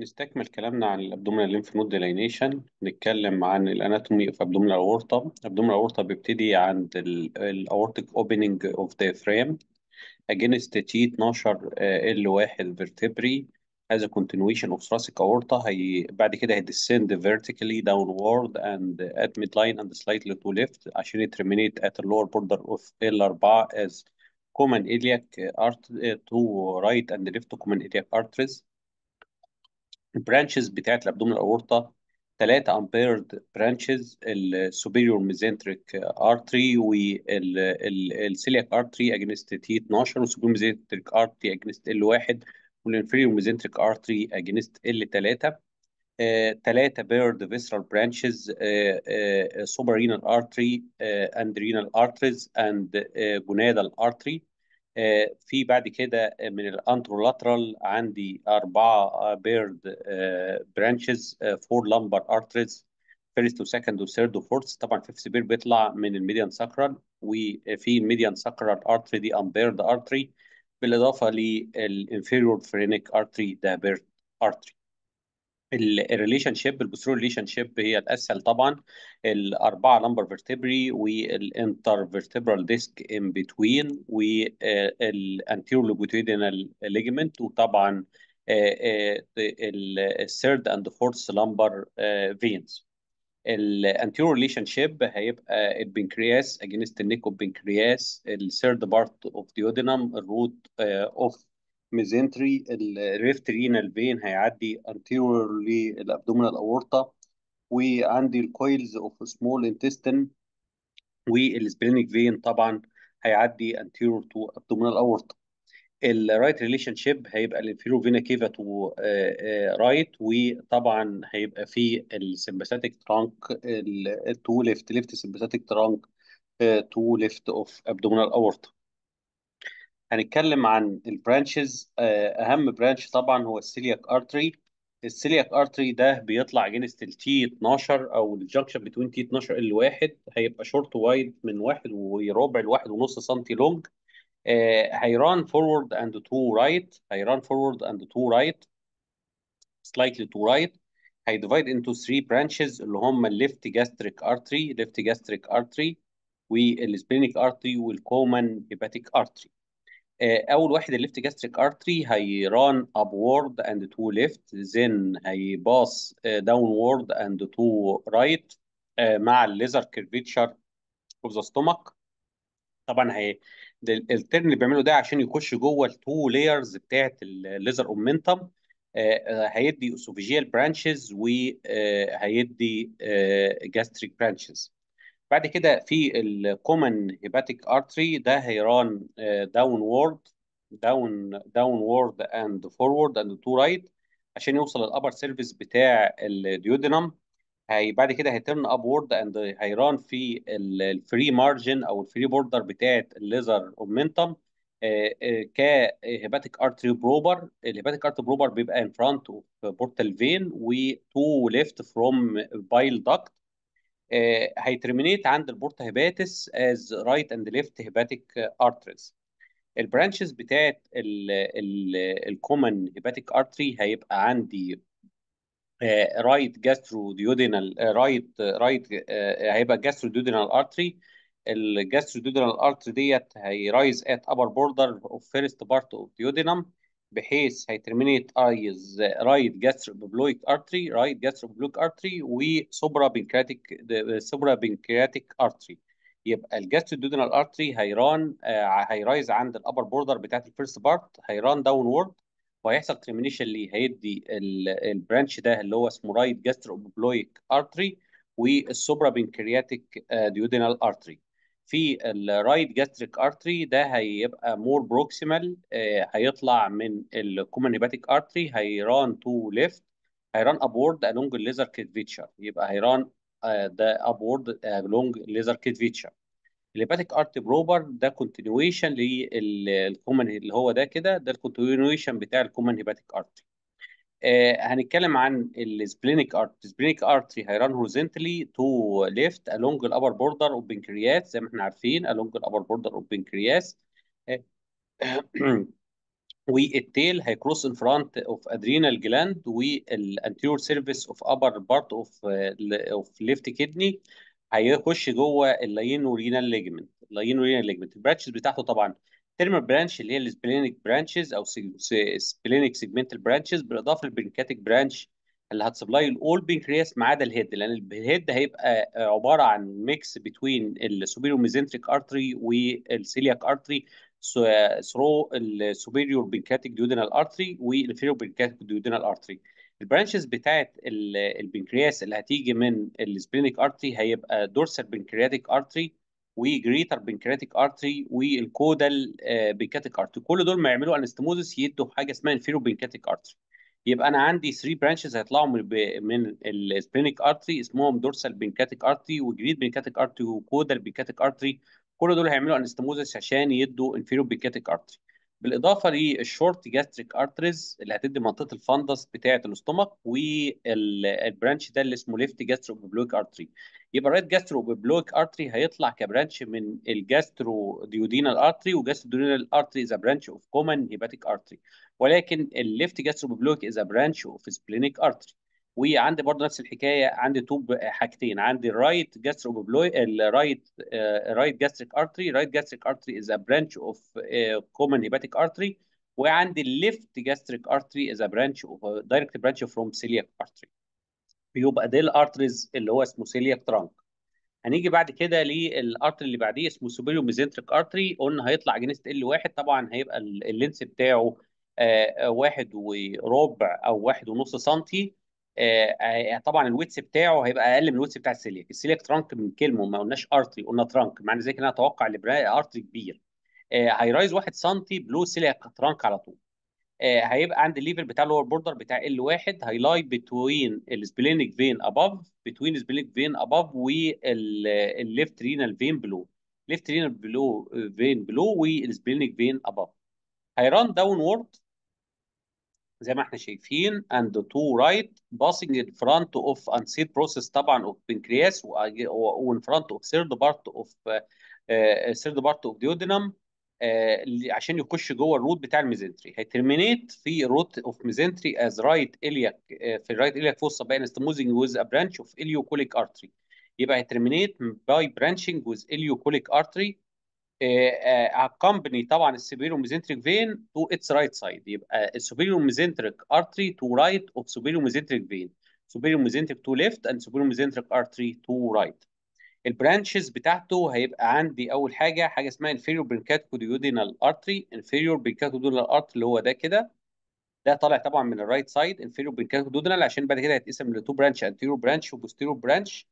نستكمل كلامنا عن الابدومينال ليمف نود ديلينيشن نتكلم عن الاناتومي اوف ابدومينال اورطه ابدومينال اورطه بيبتدي عند الاورتيك اوبننج اوف ديافرام against تي 12 ال 1 vertebrae as a continuation of thoracic aorta هي بعد كده هيدسند vertically downward and at midline and slightly to left عشان يترمينيت at the lower border of ال 4 as common iliac art to right and left common iliac arteries البرانشز بتاعت الابدومين الاورطه 3 امبيرد برانشز السوبيريور ميزنتريك ارتري والسيلياك 3 اجنست تي 12 والسوبيريور ميزنتريك 3 اجنست ال 1 والانفيريور ميزنتريك 3 اجنست ال 3 ثلاثة آه، بيرد فيسرال برانشز سوبرينال ارتري اندرينال ارتريز اند جونادال 3 آه، في بعد كده من الانترولاترال عندي أربعة بيرد برانشز فور لمبر ارتريز فيرست وسكند وثيرد وفورث طبعا فيفث بير بيطلع من الميديان ساكرال وفي الميديان ساكرال ارتري دي امبيرد ارتري بالاضافه للانفيريور فرينيك ارتري ده بيرد ارتري الريليشن شيب البوستيريور ريليشن شيب هي الاسهل طبعا الاربعه لمبر فيرتبري والانتر فيرتبرال ديسك ان بتوين والانتيرو لوبيتويدينال ليجمنت وطبعا الثيرد اند فورث لمبر فينز الانتيرو ريليشن شيب هيبقى البنكرياس اجينست النيك بنكرياس الثيرد بارت اوف ديودينم الروت اوف ميزنتري الريفت رينال فين هيعدي انتيرور للابدومينال اورطه وعندي الكويلز اوف سمول انتستن والسبلينيك فين طبعا هيعدي انتيرور تو abdominal aorta الرايت ريليشن شيب هيبقى الانفيرو فينا كيفا تو رايت وطبعا هيبقى في السمباثيك ترانك تو ليفت ليفت سمباثيك ترانك تو ليفت اوف ابدومينال اورتا هنتكلم عن البرانشز آه، اهم برانش طبعا هو السيلياك ارتري السيلياك ارتري ده بيطلع جنس التي 12 او الجنكشن بتوين تي 12 الواحد هيبقى شورت وايد من واحد وربع لواحد ونص سم لونج هيران فورورد اند تو رايت هيران فورورد اند تو رايت سلايتلي تو رايت هيديفايد انتو 3 برانشز اللي هم الليفت جاستريك ارتري ليفت جاستريك ارتري والسبلينيك ارتري والكومن هيباتيك ارتري آه، اول واحد الليفت جاستريك ارتري هيران ابورد اند تو ليفت باس هيباص وورد اند تو رايت مع الليزر كيرفيتشر اوف ذا ستومك طبعا هي الترن اللي بيعمله ده عشان يخش جوه التو لايرز بتاعه الليزر اومنتم هيدي اسوفيجيال برانشز وهيدي جاستريك برانشز بعد كده في الكومن هيباتيك ارتري ده هيران داون وورد داون داون وورد اند فورورد اند تو رايت عشان يوصل الابر سيرفيس بتاع الديودينم هي بعد كده هيترن اب وورد اند هيران في الفري مارجن او الفري بوردر بتاعه الليزر اومنتم كهيباتيك ارتري بروبر الهيباتيك ارتري بروبر بيبقى ان فرونت اوف بورتال فين وتو ليفت فروم بايل داكت آه، هيترمينيت عند البورتا هيباتس از رايت اند ليفت هيباتيك ارتريز البرانشز بتاعت الكومن هيباتيك ارتري هيبقى عندي رايت جاسترو ديودينال رايت رايت هيبقى جاسترو ديودينال ارتري الجاسترو ديودينال ارتري ديت هيرايز ات ابر بوردر اوف فيرست بارت اوف ديودينم بحيث هيترمينيت ايز رايت بلويك ارتري رايت بلويك ارتري وسوبرا بنكرياتيك سوبرا بنكرياتيك ارتري يبقى دودنال ارتري هيران آه، هيرايز عند الابر بوردر بتاعت الفيرست بارت هيران داون وورد وهيحصل ترمينيشن اللي هيدي البرانش ده اللي هو اسمه رايت بلويك ارتري والسوبرا بنكرياتيك ديودينال ارتري في الرايت جاستريك ارتري ده هيبقى مور بروكسيمال آه، هيطلع من الكومنيباتيك ارتري هيران تو ليفت هيران ابورد الونج الليزر كيتفيتشر يبقى هيران آه، ده ابورد الونج الليزر كيتفيتشر الهيباتيك ارت بروبر ده كونتينيويشن للكومن اللي هو ده كده ده الكونتينيويشن بتاع الكومن هيباتيك ارتري آه هنتكلم عن السبلينيك ارت السبلينيك هي ران هوريزنتلي تو ليفت الونج الابر بوردر اوف بنكرياس زي ما احنا عارفين الونج الابر بوردر اوف بنكرياس والتيل هيكروس ان فرونت اوف ادرينال جلاند والانتيور سيرفيس اوف ابر بارت اوف اوف ليفت كدني هيخش جوه اللاين ورينال ليجمنت اللاين ورينال ليجمنت البراتشز بتاعته طبعا التيرمال برانش اللي هي السبلينك برانشز او سبلينك سيجمنتال برانشز بالاضافه للبنكاتيك برانش اللي هتسبلاي الاول بنكرياس ما عدا الهيد لان الهيد هيبقى آه، عباره عن ميكس بتوين السوبيريور ميزنتريك ارتري والسيلياك ارتري ثرو السوبيريور بنكاتيك ديودينال ارتري والانفيريور بنكاتيك ديودينال ارتري البرانشز بتاعت البنكرياس اللي هتيجي من السبلينك ارتري هيبقى دورسال بنكرياتيك ارتري وجريتر بنكرياتيك ارتري والكودال بنكرياتيك ارتري كل دول ما يعملوا انستموزس يدوا حاجه اسمها انفيرو بنكرياتيك ارتري يبقى انا عندي 3 برانشز هيطلعوا من من السبينيك ارتري اسمهم دورسال بنكاتيك ارتري وجريت بنكاتيك ارتري وكودال بنكاتيك ارتري كل دول هيعملوا انستموزس عشان يدوا انفيرو بنكاتيك ارتري بالاضافه للشورت جاستريك ارتريز اللي هتدي منطقه الفندس بتاعه الاستومك والبرانش ده اللي اسمه ليفت جاسترو بلويك ارتري يبقى رايت جاسترو بلويك ارتري هيطلع كبرانش من الجاسترو ديودينال ارتري وجاسترو ديودينال ارتري از برانش اوف كومن هيباتيك ارتري ولكن الليفت جاسترو بلويك از برانش اوف سبلينيك ارتري وعندي برضه نفس الحكايه عندي توب حاجتين عندي الرايت جاستريك بلوي الرايت رايت جاستريك ارتري رايت جاستريك ارتري از ا برانش اوف كومن هيباتيك ارتري وعندي الليفت جاستريك ارتري از ا برانش اوف دايركت برانش فروم سيلياك ارتري بيبقى ده الارتريز اللي هو اسمه سيلياك ترانك هنيجي بعد كده للارتري اللي بعديه اسمه سوبيريو ميزنتريك ارتري قلنا هيطلع جنيست ال واحد طبعا هيبقى اللينس بتاعه آه، آه، واحد وربع او واحد ونص سنتي آه، آه، طبعا الويتس بتاعه هيبقى اقل من الويتس بتاع السيليك السيليك ترانك من كلمه ما قلناش ارتري قلنا ترانك معنى ذلك ان انا اتوقع ارتري كبير هيرايز 1 سم بلو سيليك ترانك على طول آه، هيبقى عند الليفل بتاع اللور بوردر بتاع ال 1 هيلاي بتوين السبلينك فين اباف بتوين السبلينك فين اباف والليفت رينال فين بلو ليفت رينال بلو فين بلو والسبلينك فين اباف هيران داون وورد زي ما احنا شايفين and to right passing in front of seed process طبعا of pancreas وان front of third part of uh, third part of duodenum uh, عشان يخش جوه الروت بتاع الميزنتري هيترمينيت في الروت اوف ميزنتري از رايت اليك في الرايت اليك فوسا باين ويز ا برانش اوف اليوكوليك ارتري يبقى هيترمينيت باي برانشنج ويز اليوكوليك ارتري هتكمبني آه، آه، طبعا السوبيريو ميزنتريك فين تو اتس رايت سايد يبقى السوبيريو ميزنتريك ارتري تو رايت اوف سوبيريو ميزنتريك فين سوبيريو ميزنتريك تو ليفت اند سوبيريو ميزنتريك ارتري تو رايت البرانشز بتاعته هيبقى عندي اول حاجه حاجه اسمها inferior bronchioduodenal artery inferior bronchioduodenal artery اللي هو ده كده ده طالع طبعا من الرايت سايد inferior bronchioduodenal عشان بعد كده هيتقسم لتو برانش anterior branch وبوستيريور branch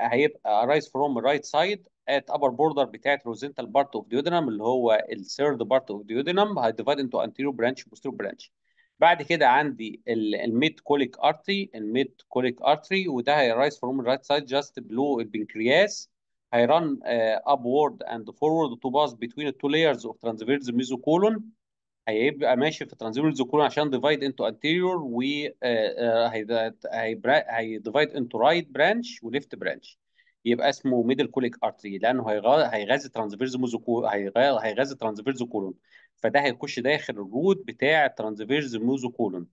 هيبقى arise from الرايت سايد ات ابر بوردر بتاعت روزنتال بارت اوف ديودينم اللي هو الثيرد بارت اوف ديودينم duodenum هيديفايد انتو anterior برانش posterior برانش بعد كده عندي الميد كوليك ارتري الميد كوليك ارتري وده هيرايز فروم الرايت سايد جاست بلو البنكرياس هيران ابورد اند فورورد تو باس بتوين التو لايرز اوف ترانسفيرز ميزوكولون هيبقى ماشي في ترانسفيرز كولون عشان ديفايد انتو انتيريور و آه، آه، هيديفايد انتو رايت برانش وليفت برانش يبقى اسمه ميدل كوليك ارتري لانه هيغذي ترانزفيرز موزو هيغذي ترانزفيرز كولون فده هيخش داخل الروت بتاع ترانزفيرز موزو كولون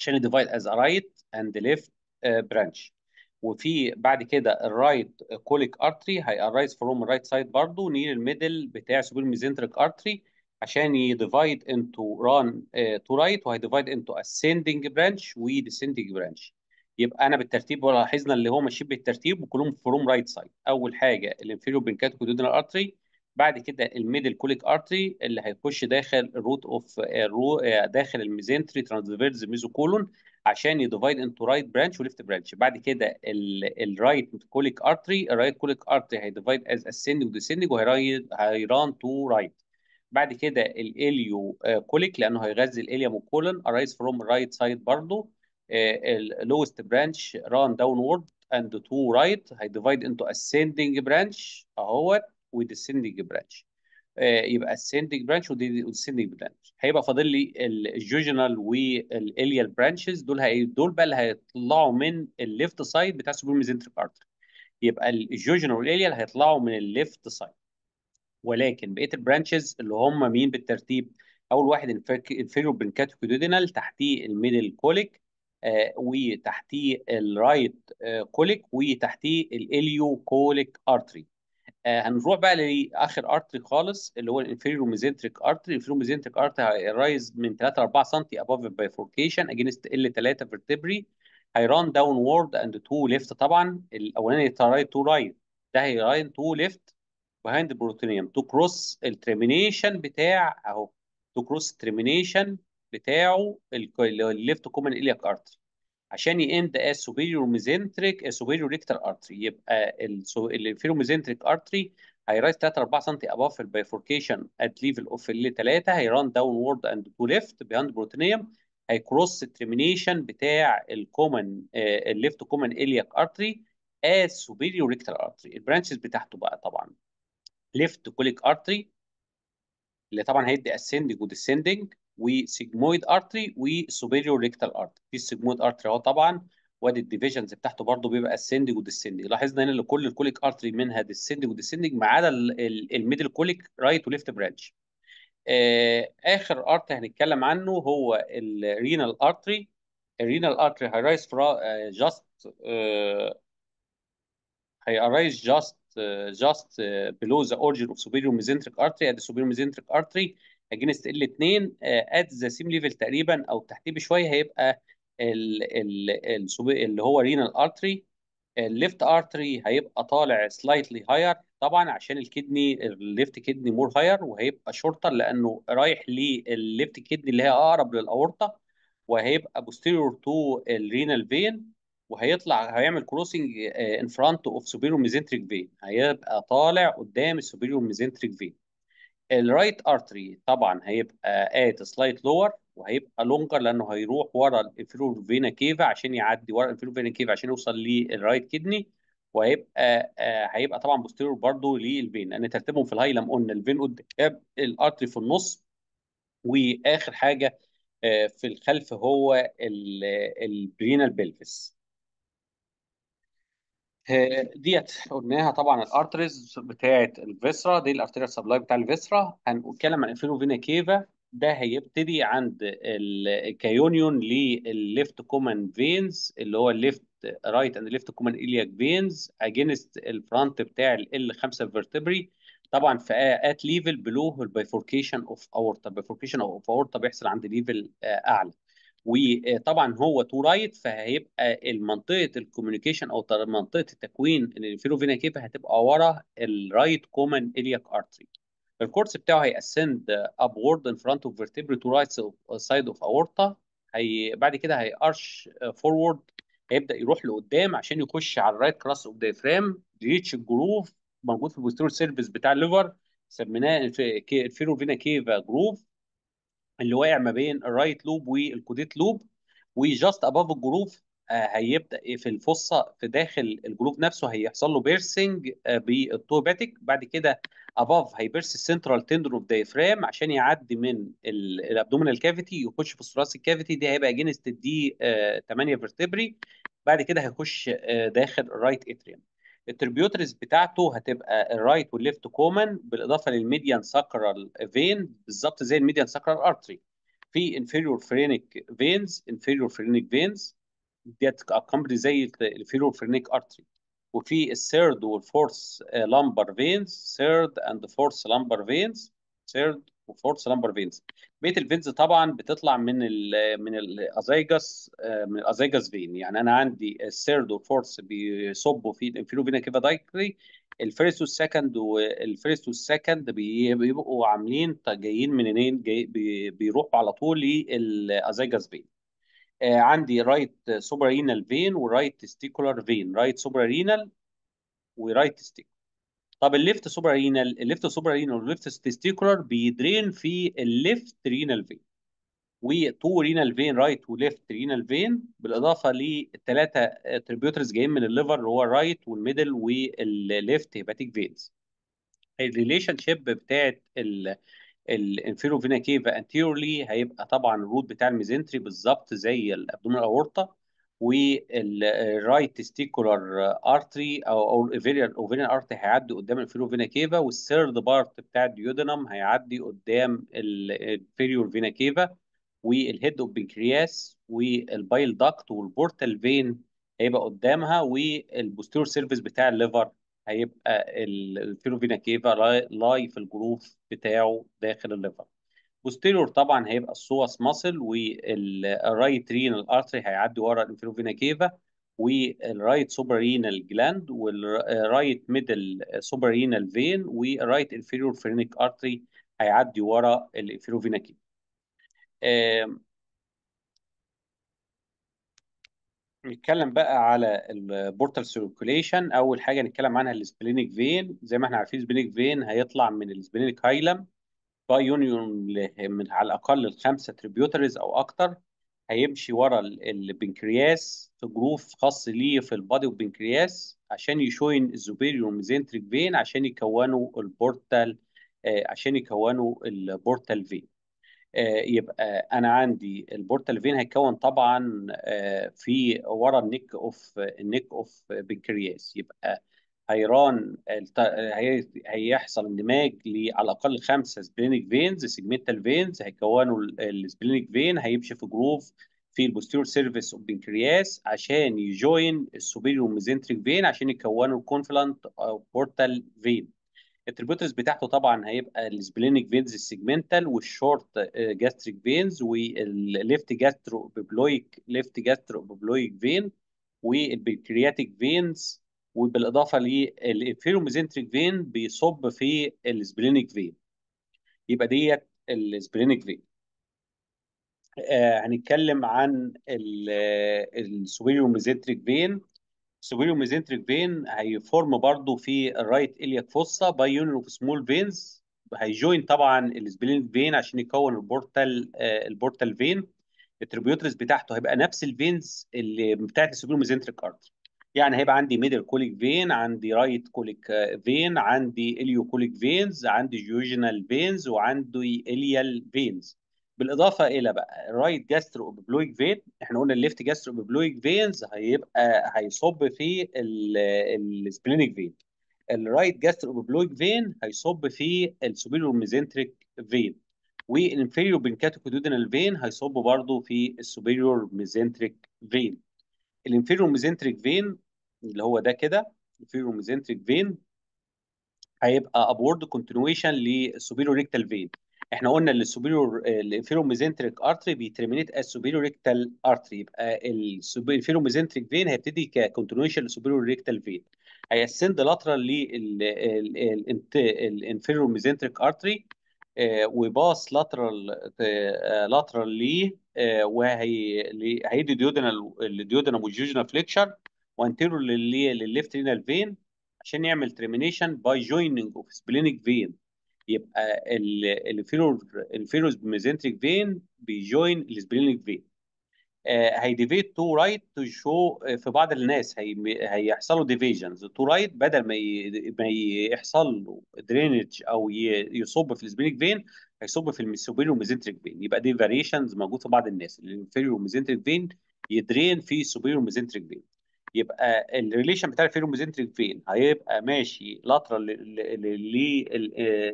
عشان ديفايد از رايت اند ليفت برانش وفي بعد كده الرايت كوليك ارتري هيرايز فروم الرايت سايد برضه نير الميدل بتاع سوبر ميزنتريك ارتري عشان يديفايد انتو ران تو رايت وهيديفايد انتو اسيندنج برانش وديسيندنج برانش يبقى انا بالترتيب لاحظنا اللي هو ماشيين بالترتيب وكلهم فروم رايت سايد اول حاجه الانفيريور بنكات دودينال ارتري بعد كده الميدل كوليك ارتري اللي هيخش داخل الروت آه، اوف آه، داخل الميزنتري ترانسفيرز ميزوكولون عشان يديفايد انتو رايت برانش وليفت برانش بعد كده الرايت كوليك ارتري الرايت كوليك ارتري هيديفايد از اسندنج وديسندنج وهيران تو رايت بعد كده الاليو آه، كوليك لانه هيغذي الاليوم والكولون ارايز فروم رايت سايد برضه اللوست برانش ران وورد اند تو رايت هيديفايد انتو اسcending برانش اهوت وديسندنج برانش يبقى ascending برانش وديسندنج برانش هيبقى فاضل لي الجوجنال والاليال برانشز دول هي دول بقى اللي هيطلعوا من الليفت سايد بتاع السوبر ميزنتريك ارتر يبقى الجوجنال والاليال هيطلعوا من الليفت سايد ولكن بقيه البرانشز اللي هم مين بالترتيب اول واحد inferior بنكاتيكودينال تحتيه الميدل كوليك آه، وتحتيه الرايت آه، كوليك وتحتيه الاليو كوليك ارتري هنروح بقى لاخر ارتري خالص اللي هو الانفيريو ميزنتريك ارتري الانفيريو ميزنتريك ارتري هيرايز من 3 ل 4 سم اباف البيفوركيشن اجينست ال 3 فيرتبري هيران داون وورد اند تو ليفت طبعا الاولاني تراي تو رايت ده هيران تو ليفت بهايند بروتينيوم تو كروس الترمينيشن بتاع اهو تو كروس الترمينيشن بتاعه الليفت كومن إلياك أرتري عشان يند اس superior ميزنتريك superior rectal artery يبقى الانفيرو ميزنتريك artery هيرايز 3 4 سم اباف البيفوركيشن ات ليفل اوف ال 3 هيران داون وورد اند تو ليفت بيهاند بروتينيوم هيكروس الترمينيشن بتاع الكومن الليفت كومن الياك ارتري از سوبيريور ريكتال ارتري البرانشز بتاعته بقى طبعا ليفت كوليك ارتري اللي طبعا هيدي اسندنج وديسندنج وسيجمويد ارتري وسوبيريور ريكتال ارتري في السيجمويد ارتري اهو طبعا وادي الديفيجنز بتاعته برضه بيبقى السندج والديسندج لاحظنا هنا ان كل الكوليك ارتري منها ديسندج والديسندج ما عدا الميدل كوليك رايت وليفت برانش اخر ارتري هنتكلم عنه هو الرينال ارتري الرينال ارتري هيرايز فرا جاست هيرايز جاست جاست بلو ذا اورجن اوف سوبيريور ميزنتريك ارتري ادي سوبيريور ميزنتريك ارتري mesenteric اجينست ال 2 ات ذا سيم ليفل تقريبا او تحتيه بشويه هيبقى ال ال اللي هو رينال ارتري الليفت ارتري هيبقى طالع سلايتلي هاير طبعا عشان الكدني الليفت كدني مور هاير وهيبقى شورتر لانه رايح للليفت كدني اللي هي اقرب للاورطه وهيبقى بوستيريور تو الرينال فين وهيطلع هيعمل كروسنج ان فرونت اوف سوبيريور ميزنتريك فين هيبقى طالع قدام السوبيريور ميزنتريك فين الرايت ارتري طبعا هيبقى ات سلايت لور وهيبقى لونجر لانه هيروح ورا الانفيرور فينا كيفا عشان يعدي ورا الانفيرور فينا كيفا عشان يوصل للرايت كدني وهيبقى آه هيبقى طبعا بوستيرور برضه للفين لان ترتيبهم في الهايلم قلنا الفين قدام الارتري في النص واخر حاجه آه في الخلف هو البرينال بلفس ديت قلناها طبعا الارتريز بتاعه الفيسرا دي الارتيريا سبلاي بتاع الفيسرا هنتكلم عن الفينوفينا كيفا ده هيبتدي عند الكايونيون للليفت كومن فينز اللي هو الليفت رايت اند ليفت كومن الياك فينز اجينست الفرونت بتاع ال 5 فيرتبري طبعا في ات ليفل بلو البيفوركيشن اوف اورتا البيفوركيشن اوف اورتا بيحصل عند ليفل اعلى وطبعا هو تو رايت فهيبقى المنطقه الكوميونيكيشن او منطقه التكوين الانفيروفينا كيف هتبقى ورا الرايت كومن الياك ارتري الكورس بتاعه هيأسند وورد ان فرونت اوف فيرتبري تو رايت سايد اوف اورتا هي بعد كده هيأرش فورورد هيبدا يروح لقدام عشان يخش على الرايت كراس اوف ديفرام ريتش الجروف موجود في البوستيرور سيرفيس بتاع الليفر سميناه الفيروفينا كيفا جروف اللي واقع ما بين الرايت لوب والكوديت لوب وجاست اباف الجروف آه، هيبدا في الفصه في داخل الجروف نفسه هيحصل له بيرسنج آه، بالتوباتيك بعد كده اباف هيبرس السنترال تندر اوف دايفرام عشان يعدي من الابدومينال كافيتي يخش في الثوراسيك كافيتي دي هيبقى جينست دي 8 فيرتبري بعد كده هيخش آه، داخل الرايت اتريم التربيوترز بتاعته هتبقى الرايت والليفت كومن بالاضافه للميديان ساكرال فين بالظبط زي الميديان ساكرال ارتري في انفيريور فرينيك فينز انفيريور فرينيك فينز ديت اكمبلي زي الانفيريور فرينيك ارتري وفي الثيرد والفورث لامبر فينز ثيرد اند فورث لامبر فينز ثيرد وفورث لامبر فينز بيت الفينز طبعا بتطلع من الـ من الازيجاس آه، من الازيجاس فين يعني انا عندي الثيرد والفورث بيصبوا في الانفيرو فينا كيفا دايكري الفيرست والسكند والفيرست والسكند بيبقوا عاملين جايين منين جاي بيروحوا على طول للازيجاس آه، فين عندي رايت سوبرينال فين ورايت تستيكولار فين رايت سوبرينال ورايت تستيك طب الليفت سوبر رينال الليفت سوبر رينال والليفت ستيستيكولر بيدرين في الليفت رينال فين وتو رينال فين رايت وليفت رينال فين بالاضافه للثلاثه تريبيوترز جايين من الليفر اللي هو الرايت والميدل والليفت هيباتيك فينز الريليشن شيب بتاعت الانفيرو فينا كيفا انتيرلي هيبقى طبعا الروت بتاع الميزنتري بالظبط زي الابدومين الاورطه والرايت تستيكولار ارتري او الاوفيريان اوفيريان ارتري هيعدي قدام الفيرو فينا كيفا والثيرد بارت بتاع الديودنم هيعدي قدام الفيريور فينا كيفا والهيد اوف بنكرياس والبايل داكت والبورتال فين هيبقى قدامها والبوستير سيرفيس بتاع الليفر هيبقى الفيرو فينا كيفا لاي في الجروف بتاعه داخل الليفر بوستيريور طبعا هيبقى السوس ماسل والرايت رينال ارتري هيعدي ورا الانفيروفينا كيفا والرايت سوبرينال جلاند والرايت ميدل سوبرينال فين والرايت انفيريور فرينيك ارتري هيعدي ورا الانفيروفينا كيفا نتكلم بقى على البورتال سيركوليشن اول حاجه نتكلم عنها السبلينيك فين زي ما احنا عارفين السبلينيك فين هيطلع من السبلينيك هايلم باي يونيون من على الاقل الخمسه تريبيوتريز او اكتر هيمشي ورا البنكرياس في جروف خاص ليه في البادي والبنكرياس عشان يشوين الزوبيريوم والميزنتريك فين عشان يكونوا البورتال آه، عشان يكونوا البورتال فين آه، يبقى انا عندي البورتال فين هيكون طبعا آه، في ورا النيك اوف النيك اوف بنكرياس يبقى هيران هيحصل اندماج على الاقل خمسه سبلينك فينز سيجمنتال فينز هيكونوا السبلينك فين هيمشي في جروف في البوستيرور سيرفيس اوف بنكرياس عشان يجوين السوبيريو ميزنتريك فين عشان يكونوا الكونفلانت او بورتال فين التريبيوترز بتاعته طبعا هيبقى السبلينك فينز السيجمنتال والشورت جاستريك فينز والليفت جاسترو بيبلويك ليفت جاسترو بيبلويك فين والبنكرياتيك فينز وبالاضافه للانفيرو فين بيصب في السبلينيك فين يبقى ديت السبلينيك فين آه هنتكلم عن السوبيريور فين السوبيريور فين هيفورم برضو في الرايت اليك فوسا باي يونيون اوف سمول فينز هيجوين طبعا السبلينيك فين عشان يكون البورتال آه البورتال فين التريبيوترز بتاعته هيبقى نفس الفينز اللي بتاعت السوبيريور ارتري يعني هيبقى عندي ميدل كوليك فين عندي رايت كوليك فين عندي اليو كوليك فينز عندي جيوجينال فينز وعندي اليال فينز بالاضافه الى بقى الرايت جاسترو اوبلويك فين احنا قلنا الليفت جاسترو اوبلويك فينز هيبقى هيصب في السبلينيك فين الرايت جاسترو اوبلويك فين هيصب في السوبيريور ميزنتريك فين والانفيريور بنكاتو كودودينال فين هيصب برضه في السوبيريور ميزنتريك فين الانفيريو ميزنتريك فين اللي هو ده كده الانفيريو ميزنتريك فين هيبقى ابورد كونتينويشن للسوبيريور ريكتال فين احنا قلنا ان السوبيريور الانفيريور ميزنتريك ارتري بيترمينيت از ريكتال ارتري يبقى الانفيريور ميزنتريك فين هيبتدي ككونتينويشن للسوبيريور ريكتال فين هيسند لاترال للانفيريور ميزنتريك ارتري آه، وباص لاترال آه، لاترال آه، وهيدي ديودنال الديودنا والجيوجنا فليكشر وانتيرور للليفت رينال فين عشان يعمل ترمينيشن باي جويننج اوف سبلينيك فين يبقى الفيروز الفيروز ميزنتريك فين بيجوين السبلينيك فين هيديفيت تو رايت تو شو آه، في بعض الناس هي هيحصلوا ديفيجنز تو رايت بدل ما ما يحصل له درينج او يصب في السبلينيك فين هيصب في الميسوبيليور ميزنتريك فين يبقى دي فاريشنز موجود في بعض الناس الانفيريور ميزنتريك فين يدرين في سوبيريور ميزنتريك فين يبقى الريليشن بتاع الفيرو ميزنتريك فين هيبقى ماشي لاترال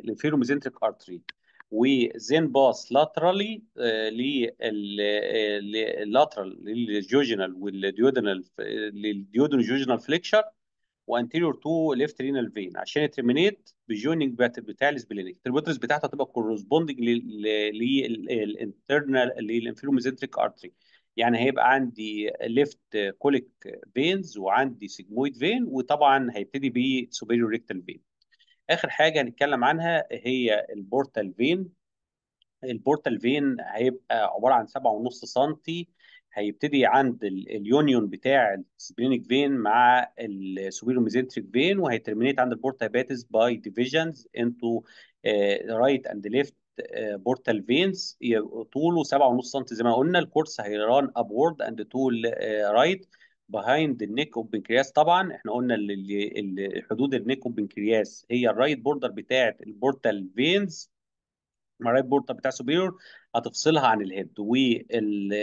للفيرو ميزنتريك ارتري وزين باس آه، لاترالي آه، للاترال للجوجنال والديودنال آه، للديودنال جوجنال فليكشر وانتيريور تو ليفت رينال فين عشان يترمينيت بجوينينج بتاع السبلينيك التربوترز بتاعته هتبقى كورسبوندنج للانترنال للانفيروميزنتريك ارتري يعني هيبقى عندي ليفت كوليك فينز وعندي سيجمويد فين وطبعا هيبتدي ب سوبيريور ريكتال فين اخر حاجه هنتكلم عنها هي البورتال فين البورتال فين هيبقى عباره عن 7.5 سم هيبتدي عند اليونيون بتاع السبلينيك فين مع السوبيرو ميزنتريك فين وهيترمينيت عند البورتا باتس باي ديفيجنز انتو رايت اند ليفت بورتال فينز طوله 7.5 سم زي ما قلنا الكورس هيران ابورد اند تول رايت بهايند النيك اوف بنكرياس طبعا احنا قلنا حدود النيك اوف بنكرياس هي الرايت بوردر بتاعت البورتال فينز الرايت بوردر بتاع سوبيريور هتفصلها عن الهيد وال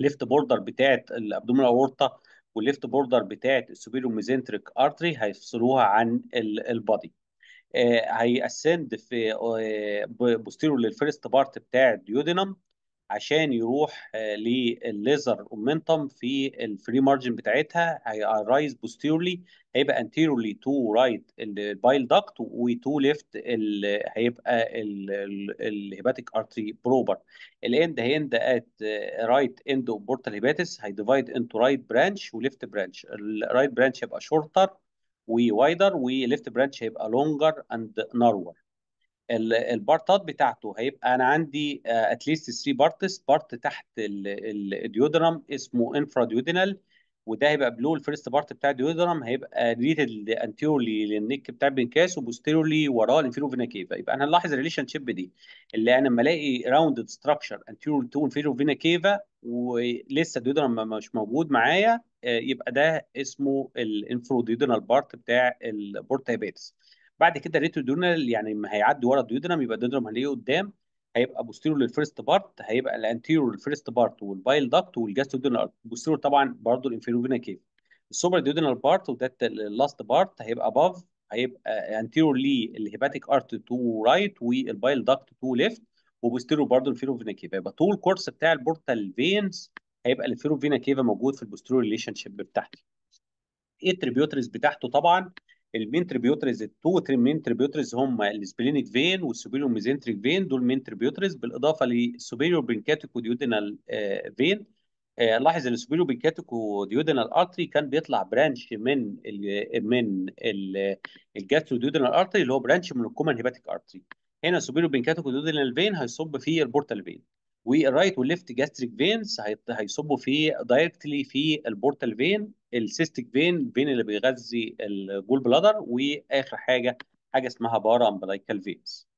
الليفت بوردر بتاعه الابدومينال اورتا والليفت بوردر بتاعه السوبيريور ميزنتريك ارتري هيفصلوها عن البادي آه، هي اسند في بوستيرو للفيرست بارت بتاع الديودينم عشان يروح آه، للليزر اومنتوم في الفري مارجن بتاعتها هي ارايز بوستيرلي هيبقى انتيرولي تو رايت البايل داكت وتو ليفت هيبقى الهيباتيك ارتري بروبر الاند هيند ات رايت اند اوف بورتال هيباتس هيديفايد انتو رايت برانش وليفت برانش الرايت برانش هيبقى شورتر ووايدر وليفت برانش هيبقى لونجر اند نارور البارتات بتاعته هيبقى انا عندي اتليست 3 بارتس بارت تحت الديودرم اسمه انفرا ديودينال وده هيبقى بلو الفيرست بارت بتاع الديودرم هيبقى ريليتد انتيرولي للنك بتاع البنكاس وبوستيرولي وراه الانفيرو فينا كيفا يبقى انا هنلاحظ الريليشن شيب دي اللي انا لما الاقي راوندد ستراكشر انتيرول تو انفيرو فينا كيفا ولسه الديودرم مش موجود معايا آه، يبقى ده اسمه الانفرو ديودينال بارت بتاع البورتا هيباتس بعد كده ريتودونال يعني ما هيعدي ورا الديودرم يبقى الديودرم هنلاقيه قدام هيبقى بوستيرو للفيرست بارت هيبقى الانتيرو للفيرست بارت والبايل داكت والجاستودونال بوستيرو طبعا برضه الانفيرو فينا كيف السوبر ديودنال بارت وده اللاست بارت هيبقى باف هيبقى انتيرو لي الهيباتيك ارت تو رايت والبايل داكت تو ليفت وبوستيرو برضه فينا كيف هيبقى طول الكورس بتاع البورتال فينز هيبقى فينا كيف موجود في البوستيرو ريليشن شيب بتاعتي ايه التريبيوتريز بتاعته طبعا المين تريبيوتريز التو مين تريبيوتريز هم السبلينيك فين والسوبيريو ميزنتريك فين دول مين تريبيوتريز بالاضافه للسوبيريور بنكاتيكو ديودينال آه، فين آه، لاحظ ان السوبيريور بنكاتيكو ديودينال ارتري كان بيطلع برانش من الـ من الجاسترو ديودينال ارتري اللي هو برانش من الكومن هيباتيك ارتري هنا السوبيريور بنكاتيكو ديودينال فين هيصب في البورتال فين والرايت والليفت جاستريك فينز هيصبوا في دايركتلي في البورتال فين السيستيك فين الفين اللي بيغذي الجول بلادر واخر حاجه حاجه اسمها بارا امبلايكال فينز